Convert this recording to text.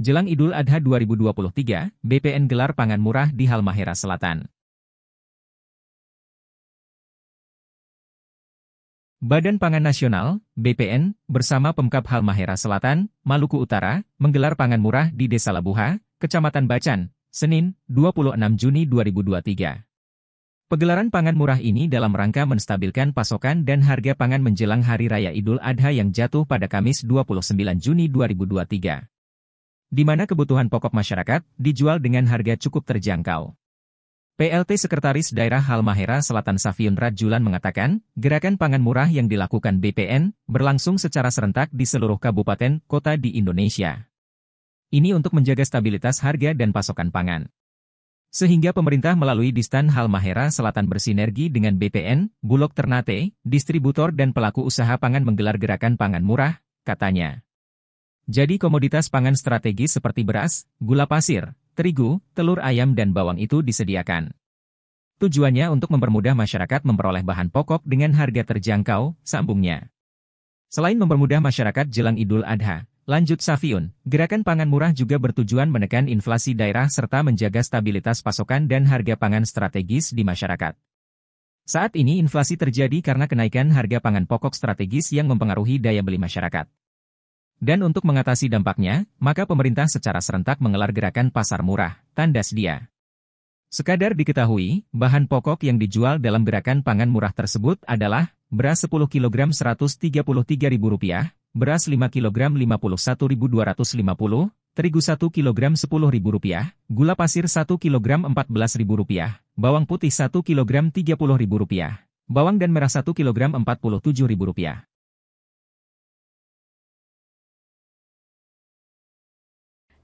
Jelang Idul Adha 2023, BPN gelar pangan murah di Halmahera Selatan. Badan Pangan Nasional, BPN, bersama Pemkap Halmahera Selatan, Maluku Utara, menggelar pangan murah di Desa Labuha, Kecamatan Bacan, Senin, 26 Juni 2023. Pegelaran pangan murah ini dalam rangka menstabilkan pasokan dan harga pangan menjelang Hari Raya Idul Adha yang jatuh pada Kamis 29 Juni 2023 di mana kebutuhan pokok masyarakat dijual dengan harga cukup terjangkau. PLT Sekretaris Daerah Halmahera Selatan Safiun Rajulan mengatakan, gerakan pangan murah yang dilakukan BPN berlangsung secara serentak di seluruh kabupaten kota di Indonesia. Ini untuk menjaga stabilitas harga dan pasokan pangan. Sehingga pemerintah melalui Distan Halmahera Selatan bersinergi dengan BPN, Bulog Ternate, distributor dan pelaku usaha pangan menggelar gerakan pangan murah, katanya. Jadi komoditas pangan strategis seperti beras, gula pasir, terigu, telur ayam dan bawang itu disediakan. Tujuannya untuk mempermudah masyarakat memperoleh bahan pokok dengan harga terjangkau, sambungnya. Selain mempermudah masyarakat jelang Idul Adha, lanjut Safiun, gerakan pangan murah juga bertujuan menekan inflasi daerah serta menjaga stabilitas pasokan dan harga pangan strategis di masyarakat. Saat ini inflasi terjadi karena kenaikan harga pangan pokok strategis yang mempengaruhi daya beli masyarakat. Dan untuk mengatasi dampaknya, maka pemerintah secara serentak mengelar gerakan pasar murah, tandas dia. Sekadar diketahui, bahan pokok yang dijual dalam gerakan pangan murah tersebut adalah beras 10 kg Rp133.000, beras 5 kg Rp51.250, terigu 1 kg Rp10.000, gula pasir 1 kg Rp14.000, bawang putih 1 kg Rp30.000, bawang dan merah 1 kg Rp47.000.